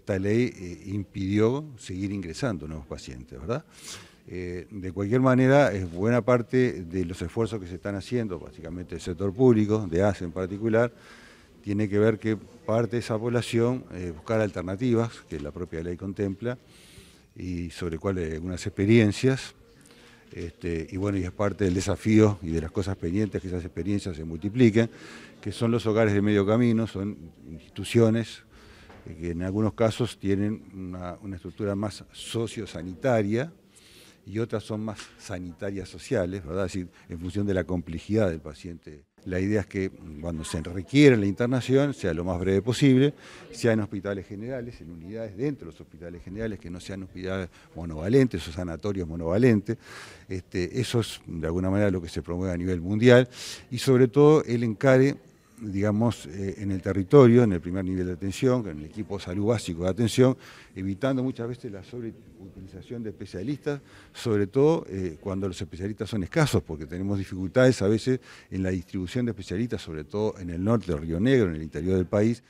esta ley eh, impidió seguir ingresando nuevos pacientes, ¿verdad? Eh, de cualquier manera, es buena parte de los esfuerzos que se están haciendo, básicamente del sector público, de ACE en particular, tiene que ver que parte de esa población eh, buscar alternativas, que la propia ley contempla, y sobre cuáles algunas experiencias. Este, y bueno, y es parte del desafío y de las cosas pendientes que esas experiencias se multipliquen, que son los hogares de medio camino, son instituciones que en algunos casos tienen una, estructura más sociosanitaria y otras son más sanitarias sociales, Es decir, en función de la complejidad del paciente. La idea es que cuando se requiere la internación sea lo más breve posible, sea en hospitales generales, en unidades dentro de los hospitales generales, que no sean hospitales monovalentes o sanatorios monovalentes. Este, eso es de alguna manera lo que se promueve a nivel mundial y sobre todo el encare digamos, eh, en el territorio, en el primer nivel de atención, en el equipo de salud básico de atención, evitando muchas veces la sobreutilización de especialistas, sobre todo eh, cuando los especialistas son escasos, porque tenemos dificultades a veces en la distribución de especialistas, sobre todo en el norte del Río Negro, en el interior del país.